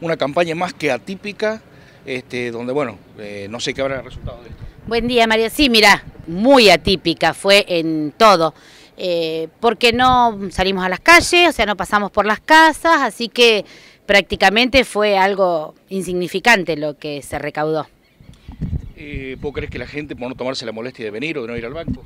una campaña más que atípica, este, donde, bueno, eh, no sé qué habrá resultado de esto. Buen día, María. Sí, mira, muy atípica fue en todo. Eh, porque no salimos a las calles, o sea, no pasamos por las casas, así que prácticamente fue algo insignificante lo que se recaudó. Eh, ¿Vos crees que la gente, por no tomarse la molestia de venir o de no ir al banco?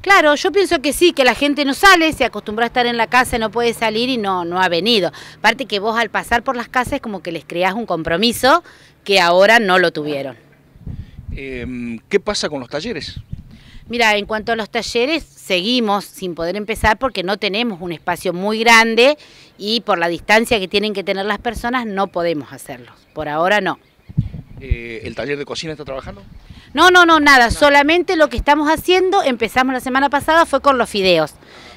Claro, yo pienso que sí, que la gente no sale, se acostumbró a estar en la casa, no puede salir y no, no ha venido. Aparte que vos al pasar por las casas como que les creás un compromiso que ahora no lo tuvieron. Em, ¿Qué pasa con los talleres? Mira, en cuanto a los talleres, seguimos sin poder empezar porque no tenemos un espacio muy grande y por la distancia que tienen que tener las personas no podemos hacerlo, Por ahora no. Eh, ¿El taller de cocina está trabajando? No, no, no, nada. Solamente lo que estamos haciendo, empezamos la semana pasada, fue con los fideos.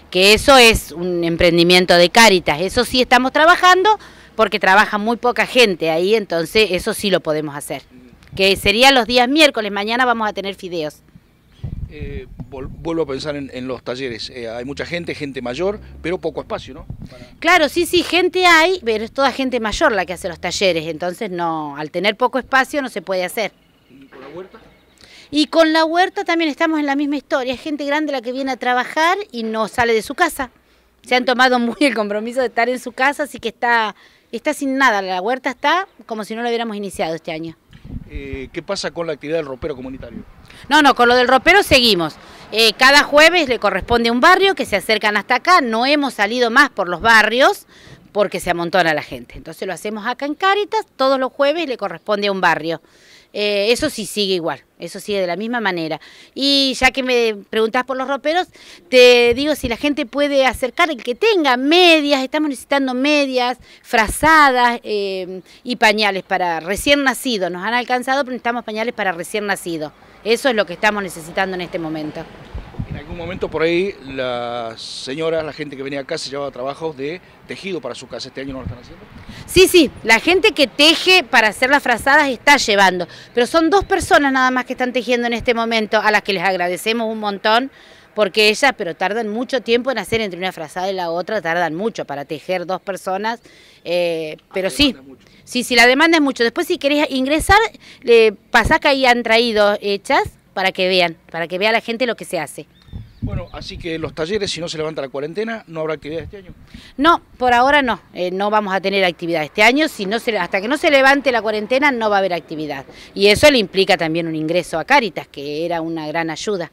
Que eso es un emprendimiento de Cáritas. Eso sí estamos trabajando porque trabaja muy poca gente ahí, entonces eso sí lo podemos hacer. Mm. Que sería los días miércoles, mañana vamos a tener fideos. Eh, vuelvo a pensar en, los talleres. Eh, hay mucha gente, gente mayor, pero poco espacio, ¿no? Claro, sí, sí, gente hay, pero es toda gente mayor la que hace los talleres, entonces no, al tener poco espacio no se puede hacer. ¿Y la huerta? Y con la huerta también estamos en la misma historia. Es gente grande la que viene a trabajar y no sale de su casa. Se han tomado muy el compromiso de estar en su casa, así que está, está sin nada. La huerta está como si no la hubiéramos iniciado este año. Eh, ¿Qué pasa con la actividad del ropero comunitario? No, no, con lo del ropero seguimos. Eh, cada jueves le corresponde a un barrio que se acercan hasta acá. No hemos salido más por los barrios porque se amontona la gente. Entonces lo hacemos acá en Cáritas, todos los jueves le corresponde a un barrio. Eh, eso sí sigue igual, eso sigue de la misma manera. Y ya que me preguntás por los roperos, te digo si la gente puede acercar el que tenga medias, estamos necesitando medias, frazadas eh, y pañales para recién nacido. Nos han alcanzado, pero necesitamos pañales para recién nacido. Eso es lo que estamos necesitando en este momento algún momento por ahí las señoras, la gente que venía acá se llevaba trabajos de tejido para su casa. ¿Este año no lo están haciendo? Sí, sí, la gente que teje para hacer las frazadas está llevando, pero son dos personas nada más que están tejiendo en este momento, a las que les agradecemos un montón, porque ellas, pero tardan mucho tiempo en hacer entre una frazada y la otra, tardan mucho para tejer dos personas, eh, ah, pero sí. Sí, sí, la demanda es mucho. Después si querés ingresar, pasá que ahí han traído hechas para que vean, para que vea la gente lo que se hace. Bueno, así que los talleres, si no se levanta la cuarentena, ¿no habrá actividad este año? No, por ahora no. Eh, no vamos a tener actividad este año. Si no se, hasta que no se levante la cuarentena, no va a haber actividad. Y eso le implica también un ingreso a Cáritas, que era una gran ayuda.